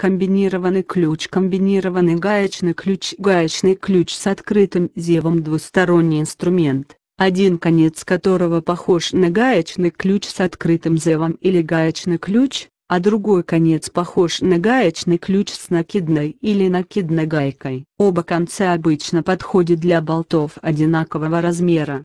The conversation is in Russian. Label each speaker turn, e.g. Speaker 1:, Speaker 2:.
Speaker 1: комбинированный ключ, комбинированный гаечный ключ, гаечный ключ с открытым зевом двусторонний инструмент, один конец которого похож на гаечный ключ с открытым зевом или гаечный ключ, а другой конец похож на гаечный ключ с накидной или накидной гайкой. Оба конца обычно подходят для болтов одинакового размера,